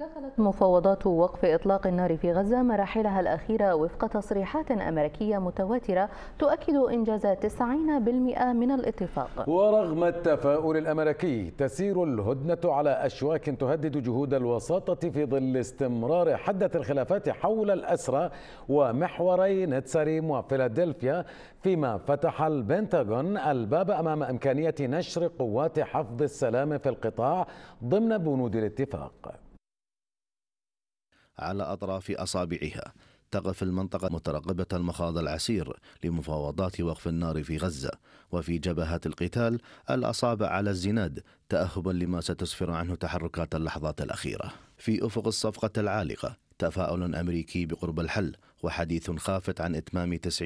دخلت مفاوضات وقف إطلاق النار في غزة مراحلها الأخيرة وفق تصريحات أمريكية متواترة تؤكد إنجاز 90% من الاتفاق ورغم التفاؤل الأمريكي تسير الهدنة على أشواك تهدد جهود الوساطة في ظل استمرار حدة الخلافات حول الأسرى ومحوري نتساريم وفيلادلفيا فيما فتح البنتاغون الباب أمام إمكانية نشر قوات حفظ السلام في القطاع ضمن بنود الاتفاق على أطراف أصابعها تقف المنطقة مترقبة المخاض العسير لمفاوضات وقف النار في غزة وفي جبهات القتال الأصابع على الزناد تأهبا لما ستسفر عنه تحركات اللحظات الأخيرة في أفق الصفقة العالقة تفاؤل أمريكي بقرب الحل وحديث خافت عن إتمام 90%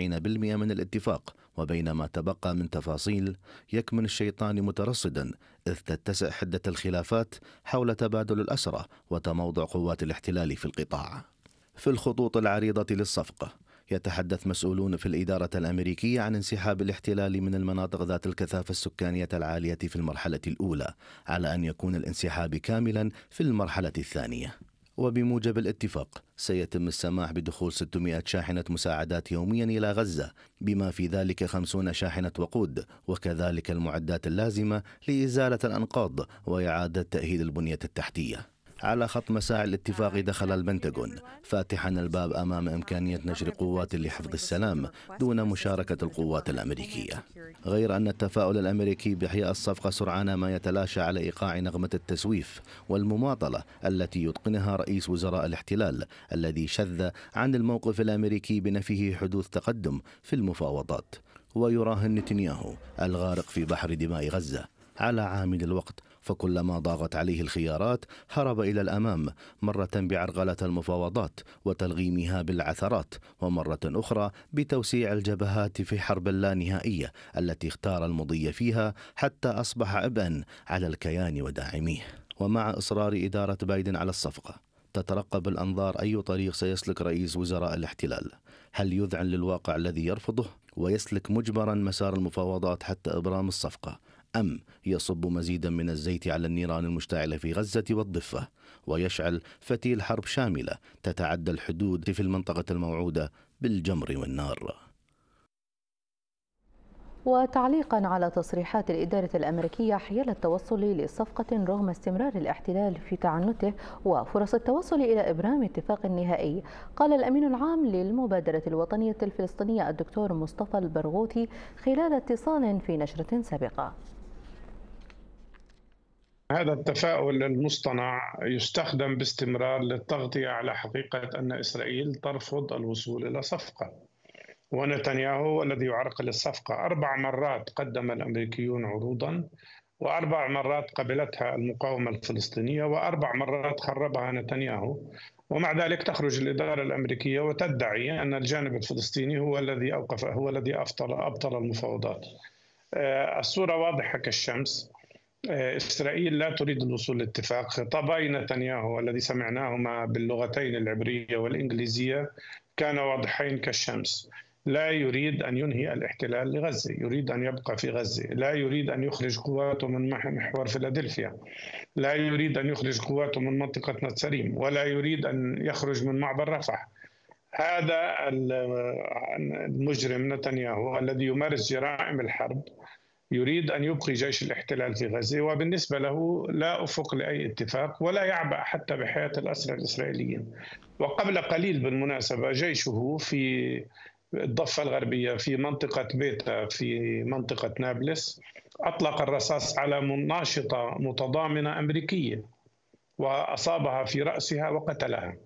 من الاتفاق وبينما تبقى من تفاصيل يكمن الشيطان مترصدا إذ تتسع حدة الخلافات حول تبادل الأسرى وتموضع قوات الاحتلال في القطاع في الخطوط العريضة للصفقة يتحدث مسؤولون في الإدارة الأمريكية عن انسحاب الاحتلال من المناطق ذات الكثافة السكانية العالية في المرحلة الأولى على أن يكون الانسحاب كاملا في المرحلة الثانية وبموجب الاتفاق سيتم السماح بدخول 600 شاحنة مساعدات يوميا إلى غزة بما في ذلك 50 شاحنة وقود وكذلك المعدات اللازمة لإزالة الأنقاض وإعادة تأهيل البنية التحتية على خط مساعي الاتفاق دخل البنتاغون فاتحا الباب امام امكانيه نشر قوات لحفظ السلام دون مشاركه القوات الامريكيه. غير ان التفاؤل الامريكي باحياء الصفقه سرعان ما يتلاشى على ايقاع نغمه التسويف والمماطله التي يتقنها رئيس وزراء الاحتلال الذي شذ عن الموقف الامريكي بنفيه حدوث تقدم في المفاوضات ويراهن نتنياهو الغارق في بحر دماء غزه على عامل الوقت فكلما ضاغت عليه الخيارات هرب الى الامام مره بعرغله المفاوضات وتلغيمها بالعثرات ومره اخرى بتوسيع الجبهات في حرب اللانهائيه التي اختار المضي فيها حتى اصبح عبئا على الكيان وداعميه ومع اصرار اداره بايدن على الصفقه تترقب الأنظار أي طريق سيسلك رئيس وزراء الاحتلال هل يذعن للواقع الذي يرفضه ويسلك مجبرا مسار المفاوضات حتى إبرام الصفقة أم يصب مزيدا من الزيت على النيران المشتعلة في غزة والضفة ويشعل فتيل حرب شاملة تتعدى الحدود في المنطقة الموعودة بالجمر والنار وتعليقا على تصريحات الإدارة الأمريكية حيال التوصل لصفقة رغم استمرار الاحتلال في تعنته وفرص التوصل إلى إبرام اتفاق نهائي قال الأمين العام للمبادرة الوطنية الفلسطينية الدكتور مصطفى البرغوثي خلال اتصال في نشرة سابقة هذا التفاؤل المصطنع يستخدم باستمرار للتغطية على حقيقة أن إسرائيل ترفض الوصول إلى صفقة ونتنياهو الذي يعرقل الصفقة أربع مرات قدم الأمريكيون عروضا وأربع مرات قبلتها المقاومة الفلسطينية وأربع مرات خربها نتنياهو ومع ذلك تخرج الإدارة الأمريكية وتدعي أن الجانب الفلسطيني هو الذي أوقف هو الذي أبطل المفاوضات آه، الصورة واضحة كالشمس آه، إسرائيل لا تريد الوصول لاتفاق خطابي نتنياهو الذي سمعناهما باللغتين العبرية والإنجليزية كان واضحين كالشمس لا يريد أن ينهي الاحتلال لغزة يريد أن يبقى في غزة لا يريد أن يخرج قواته من محور فيلادلفيا لا يريد أن يخرج قواته من منطقة نتسريم ولا يريد أن يخرج من معبر رفح هذا المجرم نتنياهو الذي يمارس جرائم الحرب يريد أن يبقي جيش الاحتلال في غزة وبالنسبة له لا أفق لأي اتفاق ولا يعبأ حتى بحياة الأسرى الإسرائيليين وقبل قليل بالمناسبة جيشه في الضفة الغربية في منطقة بيتا في منطقة نابلس أطلق الرصاص على ناشطة متضامنة أمريكية وأصابها في رأسها وقتلها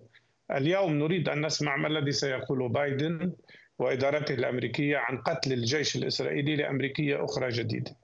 اليوم نريد أن نسمع ما الذي سيقول بايدن وإدارته الأمريكية عن قتل الجيش الإسرائيلي لأمريكية أخرى جديدة